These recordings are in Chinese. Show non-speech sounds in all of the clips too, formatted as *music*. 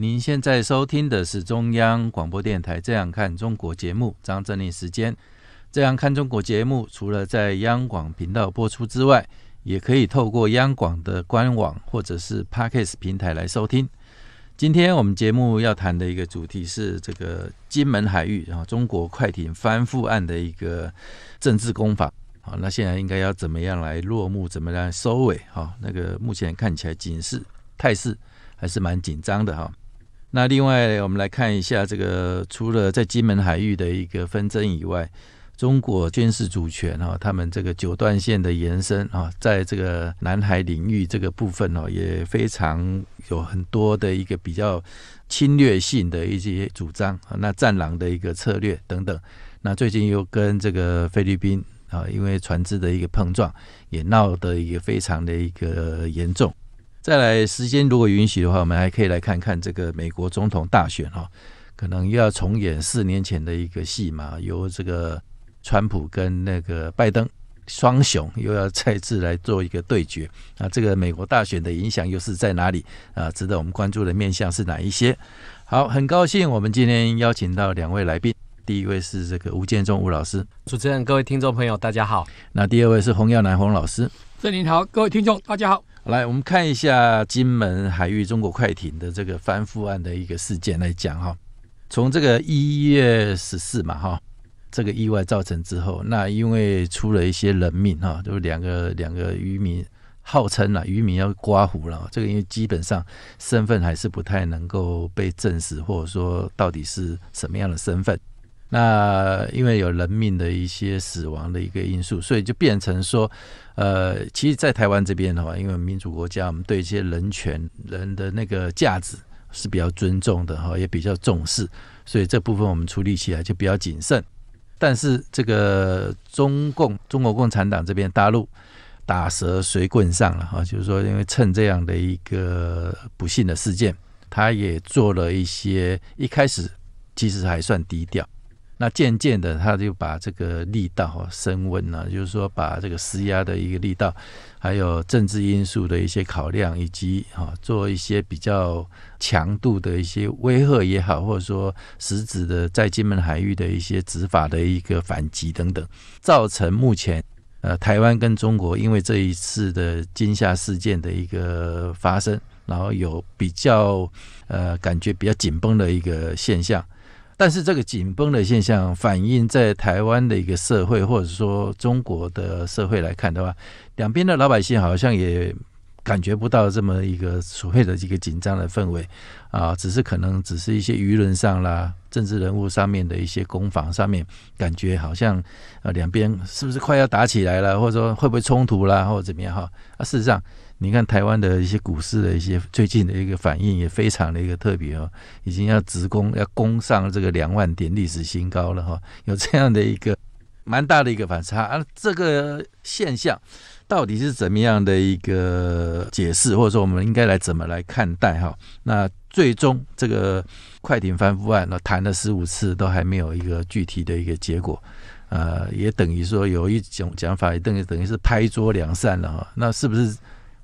您现在收听的是中央广播电台《这样看中国》节目，张振令时间。《这样看中国》节目除了在央广频道播出之外，也可以透过央广的官网或者是 Podcast 平台来收听。今天我们节目要谈的一个主题是这个金门海域，然后中国快艇翻覆案的一个政治攻防。好，那现在应该要怎么样来落幕？怎么样收尾？哈，那个目前看起来警示态势还是蛮紧张的哈。那另外，我们来看一下这个，除了在金门海域的一个纷争以外，中国军事主权啊，他们这个九段线的延伸啊，在这个南海领域这个部分哦，也非常有很多的一个比较侵略性的一些主张啊，那战狼的一个策略等等。那最近又跟这个菲律宾啊，因为船只的一个碰撞，也闹得一个非常的一个严重。再来，时间如果允许的话，我们还可以来看看这个美国总统大选哈，可能又要重演四年前的一个戏码，由这个川普跟那个拜登双雄又要再次来做一个对决那这个美国大选的影响又是在哪里啊？值得我们关注的面向是哪一些？好，很高兴我们今天邀请到两位来宾，第一位是这个吴建中吴老师，主持人各位听众朋友大家好。那第二位是洪耀南洪老师，这生您好，各位听众大家好。来，我们看一下金门海域中国快艇的这个翻覆案的一个事件来讲哈。从这个一月十四嘛哈，这个意外造成之后，那因为出了一些人命哈，就两个两个渔民，号称了渔民要刮胡了，这个因为基本上身份还是不太能够被证实，或者说到底是什么样的身份。那因为有人命的一些死亡的一个因素，所以就变成说，呃，其实，在台湾这边的话，因为民主国家，我们对一些人权人的那个价值是比较尊重的哈，也比较重视，所以这部分我们处理起来就比较谨慎。但是这个中共中国共产党这边大陆打蛇随棍上了哈，就是说，因为趁这样的一个不幸的事件，他也做了一些，一开始其实还算低调。那渐渐的，他就把这个力道升温了，就是说把这个施压的一个力道，还有政治因素的一些考量，以及哈做一些比较强度的一些威吓也好，或者说实质的在金门海域的一些执法的一个反击等等，造成目前呃台湾跟中国因为这一次的惊吓事件的一个发生，然后有比较呃感觉比较紧绷的一个现象。但是这个紧绷的现象反映在台湾的一个社会，或者说中国的社会来看的话，两边的老百姓好像也感觉不到这么一个所谓的这个紧张的氛围啊，只是可能只是一些舆论上啦、政治人物上面的一些攻防上面，感觉好像啊，两边是不是快要打起来了，或者说会不会冲突啦，或者怎么样哈？啊，事实上。你看台湾的一些股市的一些最近的一个反应也非常的一个特别哦，已经要直攻要攻上这个两万点历史新高了哈，有这样的一个蛮大的一个反差啊，这个现象到底是怎么样的一个解释，或者说我们应该来怎么来看待哈？那最终这个快艇翻覆案呢，谈了十五次都还没有一个具体的一个结果，呃，也等于说有一种讲法，等于等于是拍桌良善了哈，那是不是？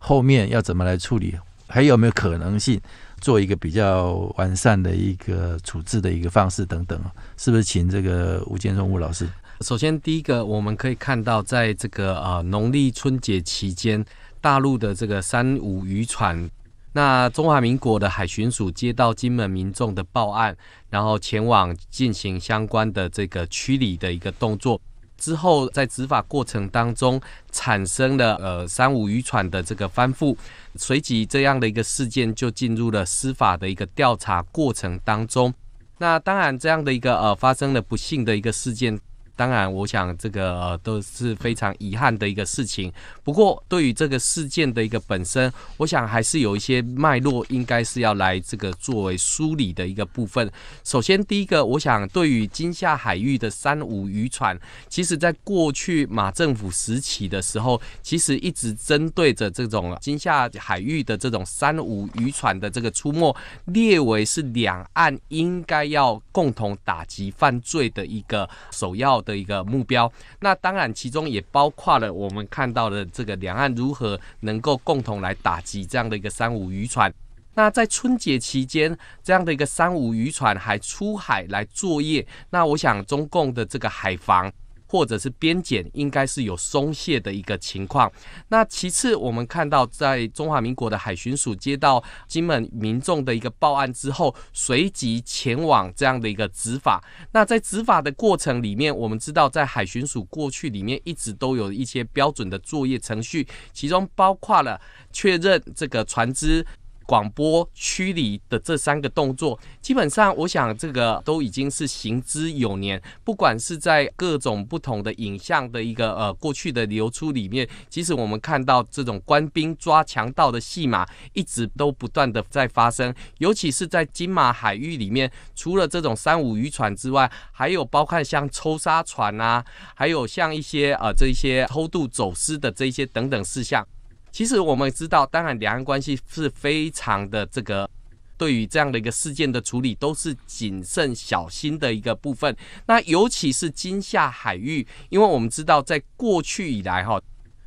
后面要怎么来处理？还有没有可能性做一个比较完善的一个处置的一个方式等等？是不是请这个吴建中吴老师？首先，第一个我们可以看到，在这个啊农历春节期间，大陆的这个三五渔船，那中华民国的海巡署接到金门民众的报案，然后前往进行相关的这个驱离的一个动作。之后，在执法过程当中产生了呃三五渔船的这个翻覆，随即这样的一个事件就进入了司法的一个调查过程当中。那当然，这样的一个呃发生了不幸的一个事件。当然，我想这个都是非常遗憾的一个事情。不过，对于这个事件的一个本身，我想还是有一些脉络，应该是要来这个作为梳理的一个部分。首先，第一个，我想对于金夏海域的三五渔船，其实在过去马政府时期的时候，其实一直针对着这种金夏海域的这种三五渔船的这个出没，列为是两岸应该要共同打击犯罪的一个首要。的一个目标，那当然其中也包括了我们看到的这个两岸如何能够共同来打击这样的一个三无渔船。那在春节期间，这样的一个三无渔船还出海来作业，那我想中共的这个海防。或者是边检应该是有松懈的一个情况。那其次，我们看到在中华民国的海巡署接到金门民众的一个报案之后，随即前往这样的一个执法。那在执法的过程里面，我们知道在海巡署过去里面一直都有一些标准的作业程序，其中包括了确认这个船只。广播区里的这三个动作，基本上我想这个都已经是行之有年。不管是在各种不同的影像的一个呃过去的流出里面，其实我们看到这种官兵抓强盗的戏码，一直都不断的在发生。尤其是在金马海域里面，除了这种三五渔船之外，还有包括像抽沙船啊，还有像一些呃这些偷渡走私的这些等等事项。其实我们知道，当然两岸关系是非常的这个，对于这样的一个事件的处理都是谨慎小心的一个部分。那尤其是金夏海域，因为我们知道在过去以来哈，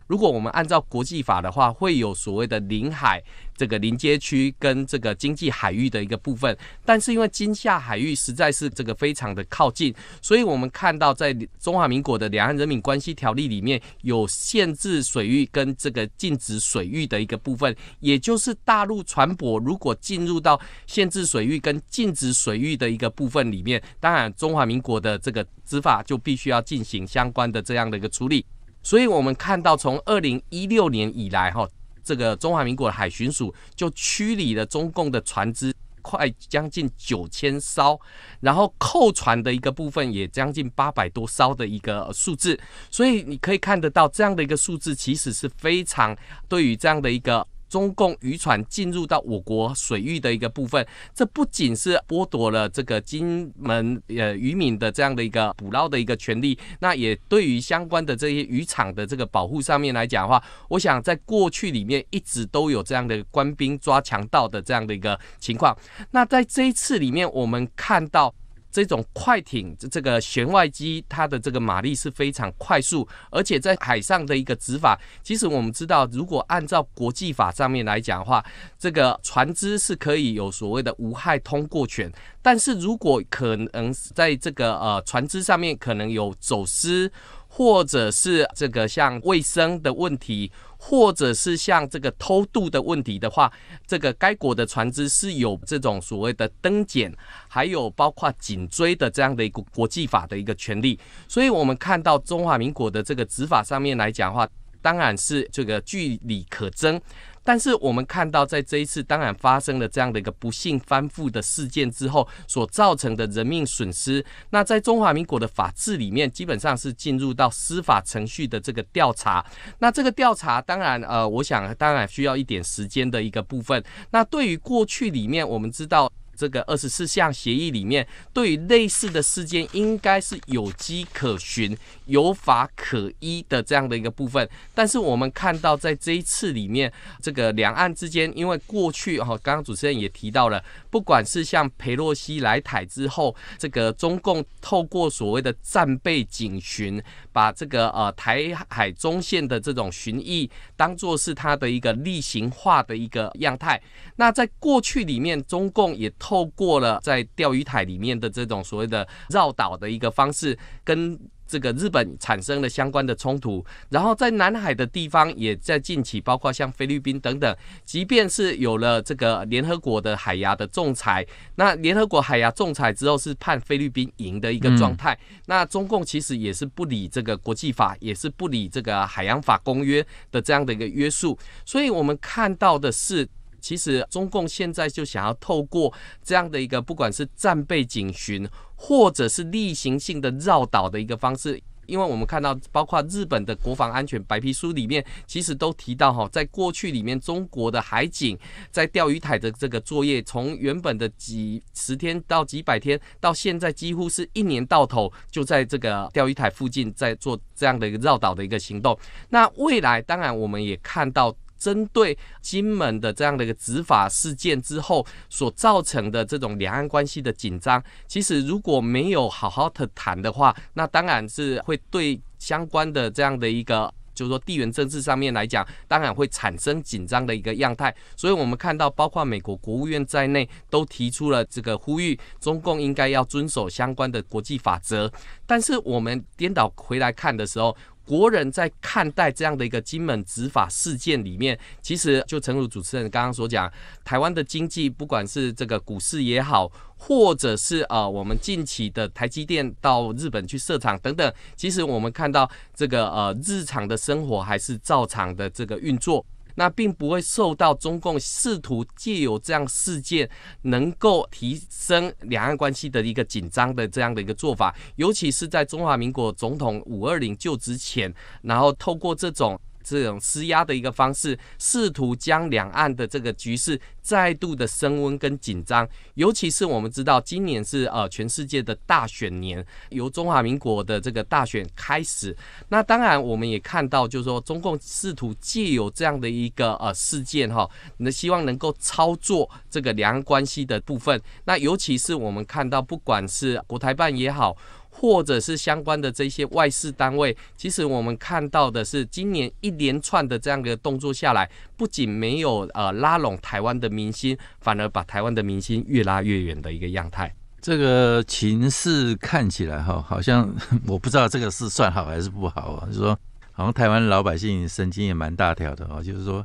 如果我们按照国际法的话，会有所谓的领海。这个临街区跟这个经济海域的一个部分，但是因为金厦海域实在是这个非常的靠近，所以我们看到在中华民国的两岸人民关系条例里面有限制水域跟这个禁止水域的一个部分，也就是大陆船舶如果进入到限制水域跟禁止水域的一个部分里面，当然中华民国的这个执法就必须要进行相关的这样的一个处理。所以我们看到从二零一六年以来，哈。这个中华民国的海巡署就驱离的中共的船只快将近九千艘，然后扣船的一个部分也将近八百多艘的一个数字，所以你可以看得到这样的一个数字，其实是非常对于这样的一个。中共渔船进入到我国水域的一个部分，这不仅是剥夺了这个金门呃渔民的这样的一个捕捞的一个权利，那也对于相关的这些渔场的这个保护上面来讲的话，我想在过去里面一直都有这样的官兵抓强盗的这样的一个情况，那在这一次里面我们看到。这种快艇，这个舷外机，它的这个马力是非常快速，而且在海上的一个执法，其实我们知道，如果按照国际法上面来讲的话，这个船只是可以有所谓的无害通过权，但是如果可能在这个呃船只上面可能有走私。或者是这个像卫生的问题，或者是像这个偷渡的问题的话，这个该国的船只是有这种所谓的登检，还有包括紧追的这样的一个国际法的一个权利。所以，我们看到中华民国的这个执法上面来讲的话，当然是这个据理可争。但是我们看到，在这一次当然发生了这样的一个不幸翻覆的事件之后，所造成的人命损失，那在中华民国的法制里面，基本上是进入到司法程序的这个调查。那这个调查，当然，呃，我想当然需要一点时间的一个部分。那对于过去里面，我们知道。这个二十四项协议里面，对于类似的事件应该是有机可循、有法可依的这样的一个部分。但是我们看到，在这一次里面，这个两岸之间，因为过去哈，刚刚主持人也提到了，不管是像佩洛西来台之后，这个中共透过所谓的战备警巡，把这个呃台海中线的这种巡弋，当做是它的一个例行化的一个样态。那在过去里面，中共也。透过了在钓鱼台里面的这种所谓的绕岛的一个方式，跟这个日本产生了相关的冲突，然后在南海的地方也在近期，包括像菲律宾等等，即便是有了这个联合国的海牙的仲裁，那联合国海牙仲裁之后是判菲律宾赢的一个状态，那中共其实也是不理这个国际法，也是不理这个海洋法公约的这样的一个约束，所以我们看到的是。其实，中共现在就想要透过这样的一个，不管是战备警巡，或者是例行性的绕岛的一个方式，因为我们看到，包括日本的国防安全白皮书里面，其实都提到哈，在过去里面，中国的海警在钓鱼台的这个作业，从原本的几十天到几百天，到现在几乎是一年到头，就在这个钓鱼台附近在做这样的一个绕岛的一个行动。那未来，当然我们也看到。针对金门的这样的一个执法事件之后所造成的这种两岸关系的紧张，其实如果没有好好的谈的话，那当然是会对相关的这样的一个，就是说地缘政治上面来讲，当然会产生紧张的一个样态。所以，我们看到包括美国国务院在内都提出了这个呼吁，中共应该要遵守相关的国际法则。但是，我们颠倒回来看的时候。国人在看待这样的一个金门执法事件里面，其实就正如主持人刚刚所讲，台湾的经济不管是这个股市也好，或者是呃我们近期的台积电到日本去设厂等等，其实我们看到这个呃日常的生活还是照常的这个运作。那并不会受到中共试图借由这样事件能够提升两岸关系的一个紧张的这样的一个做法，尤其是在中华民国总统五二零就职前，然后透过这种。这种施压的一个方式，试图将两岸的这个局势再度的升温跟紧张。尤其是我们知道，今年是呃全世界的大选年，由中华民国的这个大选开始。那当然，我们也看到，就是说中共试图借有这样的一个呃事件哈，那希望能够操作这个两岸关系的部分。那尤其是我们看到，不管是国台办也好。或者是相关的这些外事单位，其实我们看到的是，今年一连串的这样的动作下来，不仅没有呃拉拢台湾的明星，反而把台湾的明星越拉越远的一个样态。这个情势看起来哈，好像 *laughs* 我不知道这个是算好还是不好啊。就说好像台湾老百姓神经也蛮大条的啊，就是说。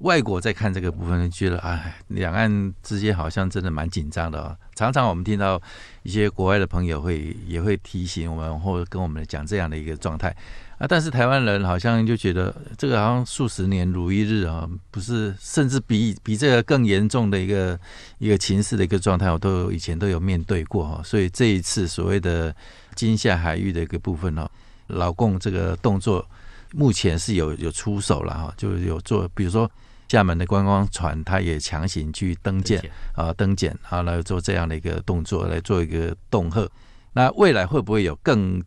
外国在看这个部分，就觉得哎，两岸之间好像真的蛮紧张的啊。常常我们听到一些国外的朋友会也会提醒我们，或跟我们讲这样的一个状态啊。但是台湾人好像就觉得这个好像数十年如一日啊，不是，甚至比比这个更严重的一个一个情势的一个状态，我都以前都有面对过哈。所以这一次所谓的金夏海域的一个部分哈，老共这个动作目前是有有出手了哈，就有做，比如说。厦门的观光船，它也强行去登舰啊，登舰啊，来做这样的一个动作，来做一个恫吓。那未来会不会有更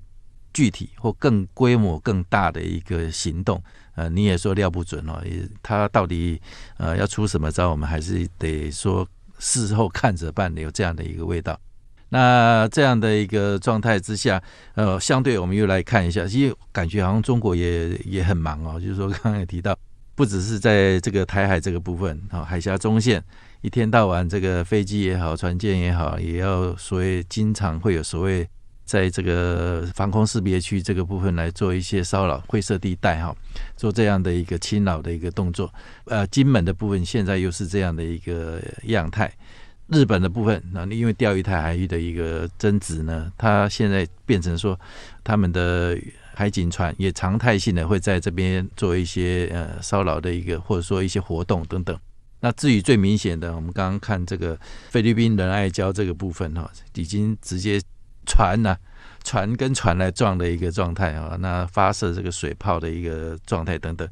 具体或更规模更大的一个行动？呃，你也说料不准也他到底呃要出什么招？我们还是得说事后看着办有这样的一个味道。那这样的一个状态之下，呃，相对我们又来看一下，其实感觉好像中国也也很忙哦，就是说刚刚也提到。不只是在这个台海这个部分，哈，海峡中线一天到晚这个飞机也好，船舰也好，也要所谓经常会有所谓在这个防空识别区这个部分来做一些骚扰，灰色地带哈，做这样的一个侵扰的一个动作。呃，金门的部分现在又是这样的一个样态。日本的部分，那因为钓鱼台海域的一个争执呢，它现在变成说，他们的海警船也常态性的会在这边做一些呃骚扰的一个，或者说一些活动等等。那至于最明显的，我们刚刚看这个菲律宾仁爱礁这个部分哈，已经直接船啊，船跟船来撞的一个状态啊，那发射这个水炮的一个状态等等，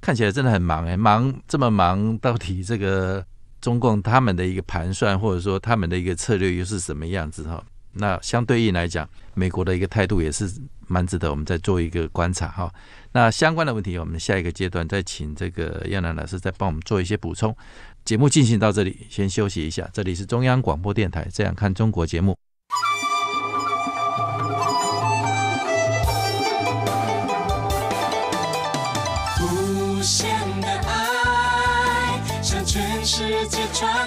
看起来真的很忙诶，忙这么忙，到底这个。中共他们的一个盘算，或者说他们的一个策略又是什么样子哈？那相对应来讲，美国的一个态度也是蛮值得我们再做一个观察哈。那相关的问题，我们下一个阶段再请这个亚楠老师再帮我们做一些补充。节目进行到这里，先休息一下。这里是中央广播电台《这样看中国》节目。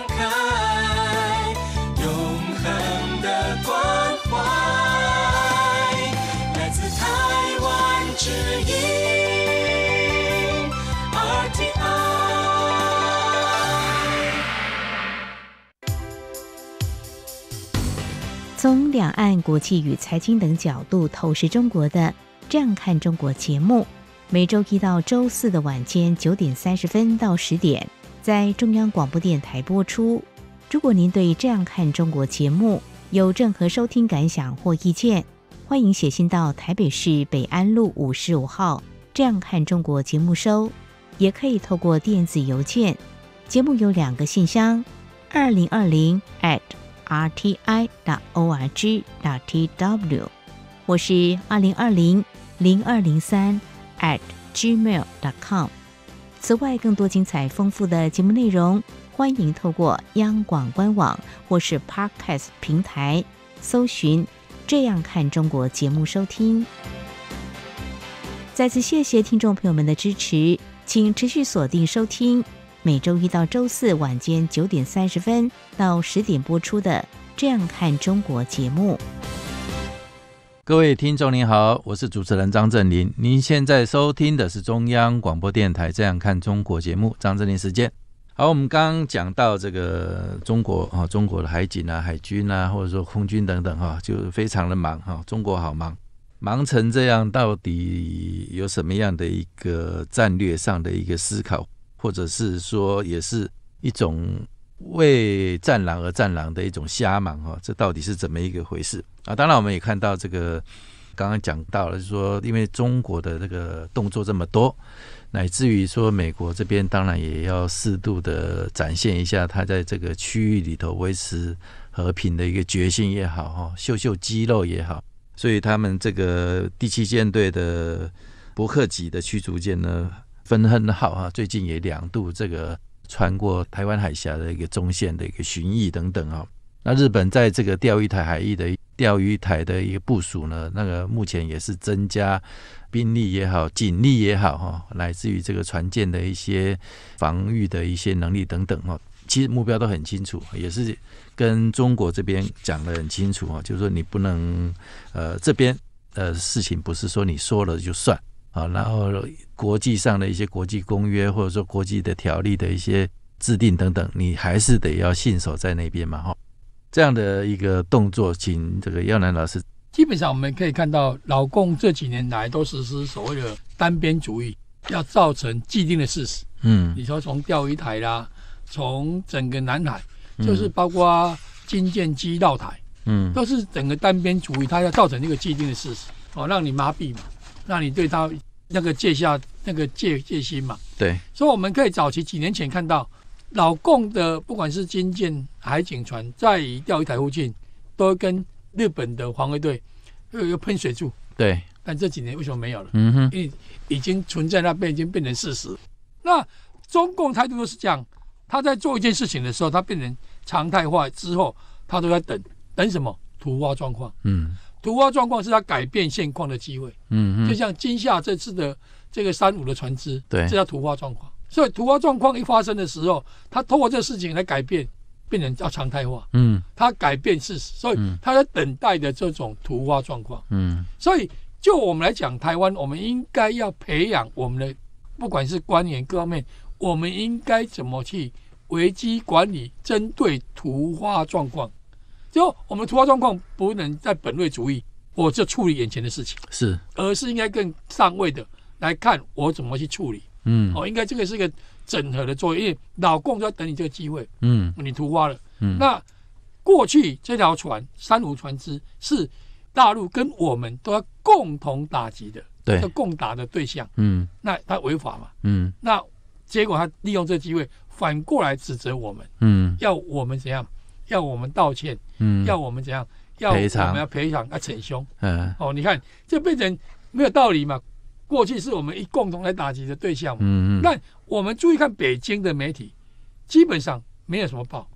开，永恒的关怀，来自台湾之从两岸、国际与财经等角度透视中国的《这样看中国》节目，每周一到周四的晚间九点三十分到十点。在中央广播电台播出。如果您对《这样看中国》节目有任何收听感想或意见，欢迎写信到台北市北安路五十五号《这样看中国》节目收，也可以透过电子邮件。节目有两个信箱：二零二零 at rti.org.tw 我是二零二零零二零三 at gmail.com。此外，更多精彩丰富的节目内容，欢迎透过央广官网或是 ParkCast 平台搜寻。这样看中国节目收听。再次谢谢听众朋友们的支持，请持续锁定收听每周一到周四晚间九点三十分到十点播出的《这样看中国》节目。各位听众您好，我是主持人张振林。您现在收听的是中央广播电台《这样看中国》节目，张振林时间。好，我们刚讲到这个中国啊，中国的海警啊、海军啊，或者说空军等等哈，就是非常的忙哈。中国好忙，忙成这样到底有什么样的一个战略上的一个思考，或者是说也是一种。为战狼而战狼的一种瞎忙哈，这到底是怎么一个回事啊？当然，我们也看到这个刚刚讲到了，就是说，因为中国的这个动作这么多，乃至于说美国这边当然也要适度的展现一下他在这个区域里头维持和平的一个决心也好哈，秀秀肌肉也好，所以他们这个第七舰队的伯克级的驱逐舰呢，分很号啊，最近也两度这个。穿过台湾海峡的一个中线的一个巡弋等等啊，那日本在这个钓鱼台海域的钓鱼台的一个部署呢，那个目前也是增加兵力也好，警力也好哈，来自于这个船舰的一些防御的一些能力等等哈。其实目标都很清楚，也是跟中国这边讲的很清楚啊，就是说你不能呃这边呃事情不是说你说了就算。啊，然后国际上的一些国际公约或者说国际的条例的一些制定等等，你还是得要信守在那边嘛哈。这样的一个动作，请这个耀南老师。基本上我们可以看到，老共这几年来都实施所谓的单边主义，要造成既定的事实。嗯，你说从钓鱼台啦，从整个南海，就是包括金建基道台，嗯，都是整个单边主义，它要造成一个既定的事实，哦，让你麻痹嘛。那你对他那个戒下那个戒戒心嘛？对，所以我们可以早期几年前看到老共的，不管是军舰、海警船，在钓鱼台附近都跟日本的防卫队又又喷水柱。对，但这几年为什么没有了？嗯哼，已已经存在那边，已经变成事实。那中共态度都是这样，他在做一件事情的时候，他变成常态化之后，他都在等，等什么突发状况？嗯。突发状况是他改变现况的机会，嗯，就像今夏这次的这个三五的船只，对，这叫突发状况。所以突发状况一发生的时候，他通过这个事情来改变，变成叫常态化，嗯，他改变事实。所以他在等待的这种突发状况，嗯，所以就我们来讲台湾，我们应该要培养我们的，不管是官员各方面，我们应该怎么去危机管理，针对突发状况。就我们突发状况不能在本位主义，我就处理眼前的事情是，而是应该更上位的来看我怎么去处理。嗯，哦，应该这个是一个整合的作业，因为老共就要等你这个机会。嗯，你突发了。嗯，那过去这条船三无船只是大陆跟我们都要共同打击的，对，要共打的对象。嗯，那他违法嘛？嗯，那结果他利用这机会反过来指责我们。嗯，要我们怎样？要我们道歉，嗯，要我们怎样？要我们要赔偿，要逞凶，嗯，哦，你看，这变成没有道理嘛？过去是我们一共同来打击的对象，嗯嗯。那我们注意看北京的媒体，基本上没有什么报，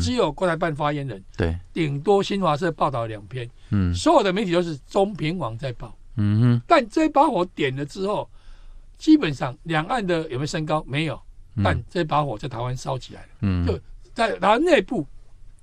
只有国台办发言人，对，顶多新华社报道两篇，嗯，所有的媒体都是中评网在报，嗯哼。但这把火点了之后，基本上两岸的有没有升高？没有，但这把火在台湾烧起来了，嗯，就在台湾内部。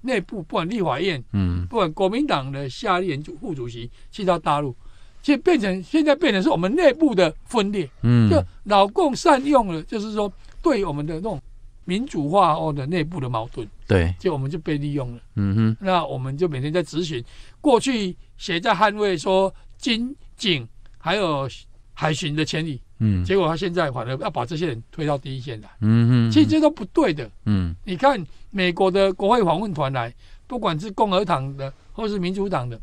内部不管立法院，嗯，不管国民党的下院主副主席去到大陆，就变成现在变成是我们内部的分裂，嗯，就老共善用了，就是说对我们的那种民主化或的内部的矛盾，对，就我们就被利用了，嗯哼，那我们就每天在质询，过去谁在捍卫说金警还有海巡的权利？结果他现在反而要把这些人推到第一线来，嗯嗯，其实这都不对的，嗯，你看美国的国会访问团来，不管是共和党的或是民主党的，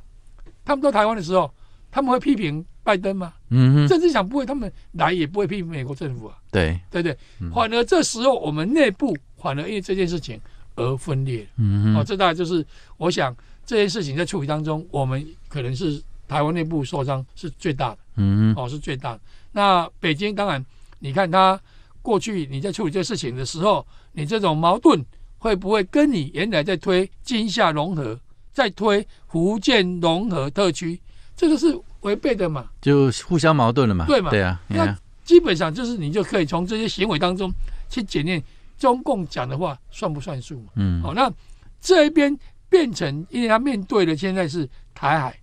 他们到台湾的时候，他们会批评拜登吗？嗯哼，甚至想不会，他们来也不会批评美国政府啊，对，对对？反而这时候我们内部反而因为这件事情而分裂，嗯哼，哦，这大概就是我想这件事情在处理当中，我们可能是台湾内部受伤是最大的，嗯哼，哦，是最大。的。那北京当然，你看他过去你在处理这事情的时候，你这种矛盾会不会跟你原来在推金厦融合，在推福建融合特区，这个是违背的嘛？就互相矛盾了嘛？对嘛？对啊，那基本上就是你就可以从这些行为当中去检验中共讲的话算不算数。嗯，好，那这一边变成因为他面对的现在是台海，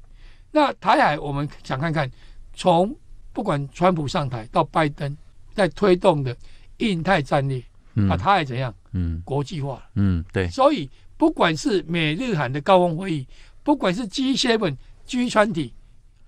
那台海我们想看看从。不管川普上台到拜登，在推动的印太战略把台海怎样？嗯，国际化嗯，对。所以不管是美日韩的高峰会议，不管是 G7、g 2体、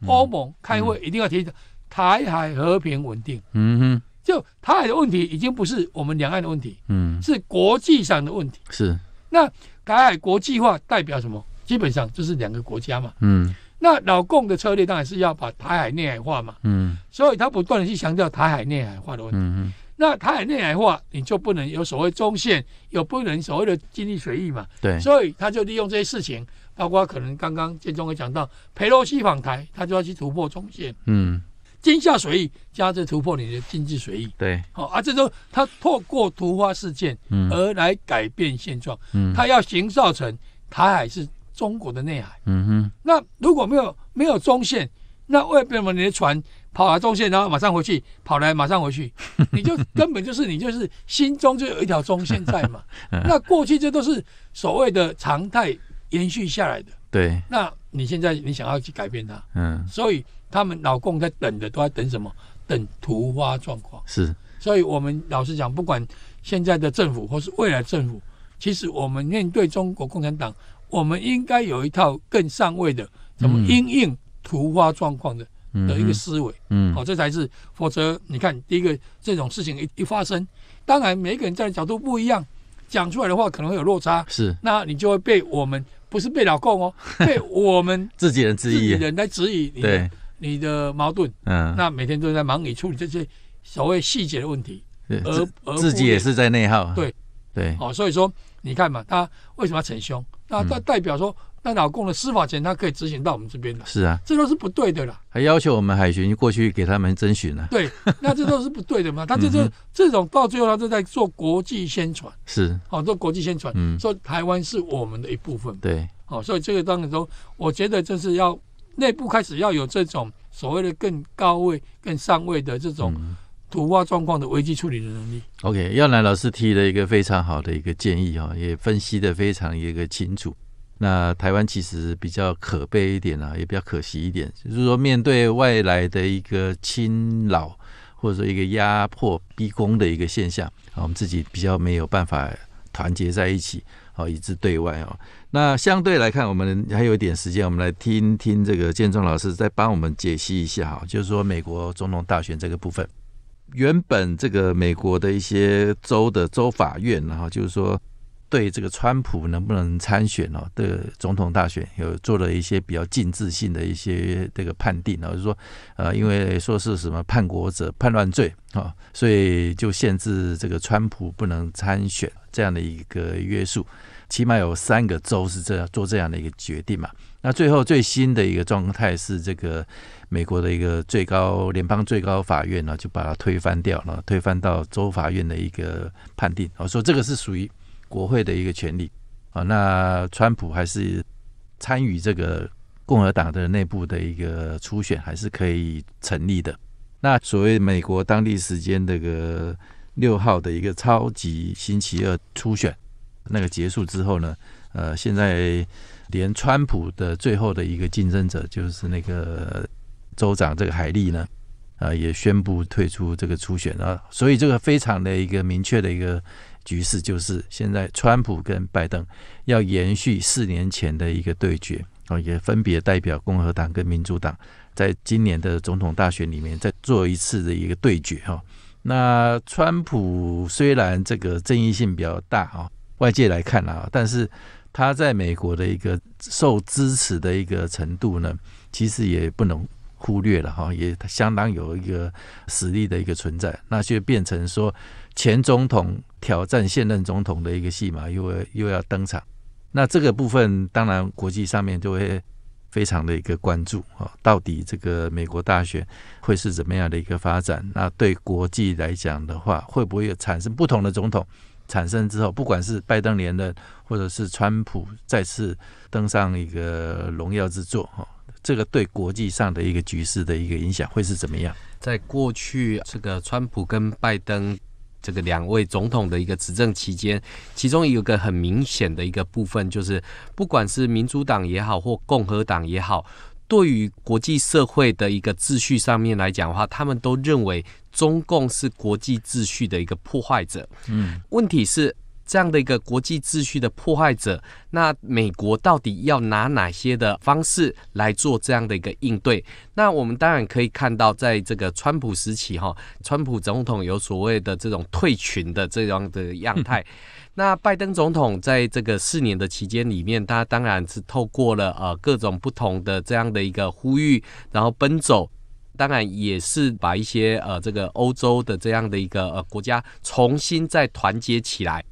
欧盟开会，一定要提到台海和平稳定。嗯哼，就台海的问题已经不是我们两岸的问题，嗯，是国际上的问题。是。那台海国际化代表什么？基本上就是两个国家嘛。嗯。那老共的策略当然是要把台海内海化嘛，嗯，所以他不断的去强调台海内海化的问题，嗯嗯，那台海内海化你就不能有所谓中线，也不能所谓的经济随意嘛，对，所以他就利用这些事情，包括可能刚刚建中也讲到，佩洛西访台，他就要去突破中线，嗯，惊吓随意加之突破你的经济随意，对，好，而这时候他透过突发事件，嗯，而来改变现状，嗯，他要形造成台海是。中国的内海，嗯哼，那如果没有没有中线，那为什么你的船跑来中线，然后马上回去，跑来马上回去，*laughs* 你就根本就是你就是心中就有一条中线在嘛？*laughs* 那过去这都是所谓的常态延续下来的。对，那你现在你想要去改变它，嗯，所以他们老共在等的都在等什么？等突发状况。是，所以我们老实讲，不管现在的政府或是未来政府，其实我们面对中国共产党。我们应该有一套更上位的怎么因应突发状况的的一个思维，嗯，好，这才是。否则你看，第一个这种事情一一发生，当然每一个人站的角度不一样，讲出来的话可能会有落差。是，那你就会被我们不是被老共哦，*laughs* 被我们自己人自己人来指引你你的矛盾。嗯，那每天都在忙于处理这些所谓细节的问题，而而自己也是在内耗。对对，好，所以说你看嘛，他为什么要逞凶？那他代表说，那老公的司法权他可以执行到我们这边的。是啊，这都是不对的啦。还要求我们海巡过去给他们征询啊。对，那这都是不对的嘛。他 *laughs* 这这这种到最后他就在做国际宣传，是好做国际宣传，说台湾是我们的一部分。对，好，所以这个当说，我觉得就是要内部开始要有这种所谓的更高位、更上位的这种。土化状况的危机处理的能力。OK，耀南老师提了一个非常好的一个建议哈，也分析的非常一个清楚。那台湾其实比较可悲一点啊，也比较可惜一点，就是说面对外来的一个侵扰或者说一个压迫逼宫的一个现象啊，我们自己比较没有办法团结在一起，好以致对外啊。那相对来看，我们还有一点时间，我们来听听这个建中老师再帮我们解析一下哈，就是说美国总统大选这个部分。原本这个美国的一些州的州法院，然后就是说对这个川普能不能参选哦，对总统大选有做了一些比较禁制性的一些这个判定，然后就是说，呃，因为说是什么叛国者叛乱罪啊，所以就限制这个川普不能参选这样的一个约束。起码有三个州是这样做这样的一个决定嘛？那最后最新的一个状态是，这个美国的一个最高联邦最高法院呢，就把它推翻掉了，推翻到州法院的一个判定。我说这个是属于国会的一个权利啊。那川普还是参与这个共和党的内部的一个初选，还是可以成立的。那所谓美国当地时间这个六号的一个超级星期二初选。那个结束之后呢，呃，现在连川普的最后的一个竞争者就是那个州长这个海利呢，啊，也宣布退出这个初选啊，所以这个非常的一个明确的一个局势就是，现在川普跟拜登要延续四年前的一个对决啊，也分别代表共和党跟民主党，在今年的总统大选里面再做一次的一个对决哈。那川普虽然这个争议性比较大啊。外界来看啊，但是他在美国的一个受支持的一个程度呢，其实也不能忽略了哈，也相当有一个实力的一个存在，那就变成说前总统挑战现任总统的一个戏码，又又要登场。那这个部分当然国际上面就会非常的一个关注啊，到底这个美国大选会是怎么样的一个发展？那对国际来讲的话，会不会有产生不同的总统？产生之后，不管是拜登连任，或者是川普再次登上一个荣耀之座，哈，这个对国际上的一个局势的一个影响会是怎么样？在过去这个川普跟拜登这个两位总统的一个执政期间，其中有一个很明显的一个部分，就是不管是民主党也好，或共和党也好。对于国际社会的一个秩序上面来讲的话，他们都认为中共是国际秩序的一个破坏者。嗯，问题是这样的一个国际秩序的破坏者，那美国到底要拿哪些的方式来做这样的一个应对？那我们当然可以看到，在这个川普时期哈，川普总统有所谓的这种退群的这样的样态。*laughs* 那拜登总统在这个四年的期间里面，他当然是透过了呃各种不同的这样的一个呼吁，然后奔走，当然也是把一些呃这个欧洲的这样的一个呃国家重新再团结起来。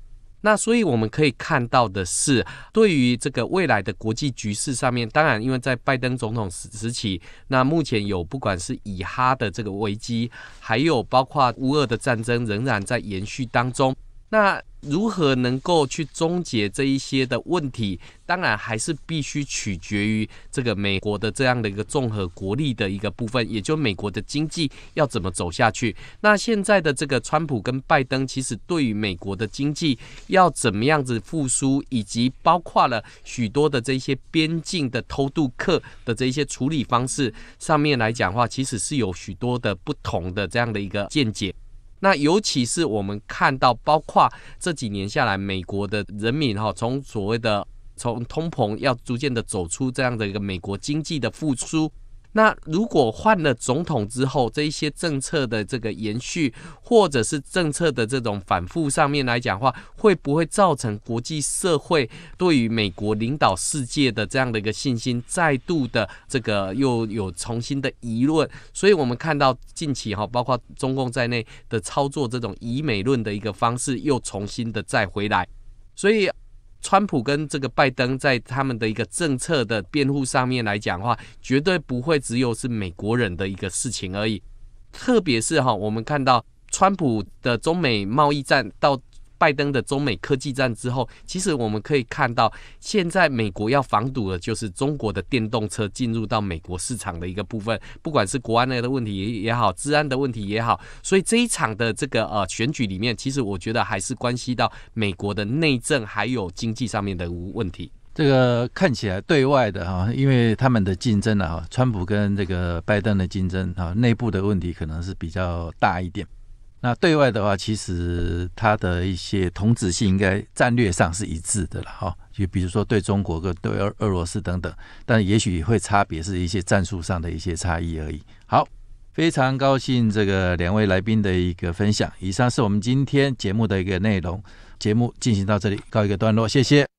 那所以我们可以看到的是，对于这个未来的国际局势上面，当然因为在拜登总统时时期，那目前有不管是以哈的这个危机，还有包括乌俄的战争仍然在延续当中。那如何能够去终结这一些的问题？当然还是必须取决于这个美国的这样的一个综合国力的一个部分，也就美国的经济要怎么走下去。那现在的这个川普跟拜登，其实对于美国的经济要怎么样子复苏，以及包括了许多的这些边境的偷渡客的这些处理方式上面来讲的话，其实是有许多的不同的这样的一个见解。那尤其是我们看到，包括这几年下来，美国的人民哈，从所谓的从通膨要逐渐的走出这样的一个美国经济的复苏。那如果换了总统之后，这一些政策的这个延续，或者是政策的这种反复上面来讲的话，会不会造成国际社会对于美国领导世界的这样的一个信心再度的这个又有重新的疑论？所以我们看到近期哈，包括中共在内的操作这种以美论的一个方式，又重新的再回来，所以。川普跟这个拜登在他们的一个政策的辩护上面来讲的话，绝对不会只有是美国人的一个事情而已。特别是哈，我们看到川普的中美贸易战到。拜登的中美科技战之后，其实我们可以看到，现在美国要防堵的，就是中国的电动车进入到美国市场的一个部分，不管是国安类的问题也好，治安的问题也好，所以这一场的这个呃选举里面，其实我觉得还是关系到美国的内政还有经济上面的问题。这个看起来对外的哈，因为他们的竞争啊，川普跟这个拜登的竞争啊，内部的问题可能是比较大一点。那对外的话，其实它的一些同质性应该战略上是一致的了哈，就比如说对中国、跟对俄罗斯等等，但也许会差别是一些战术上的一些差异而已。好，非常高兴这个两位来宾的一个分享。以上是我们今天节目的一个内容，节目进行到这里告一个段落，谢谢。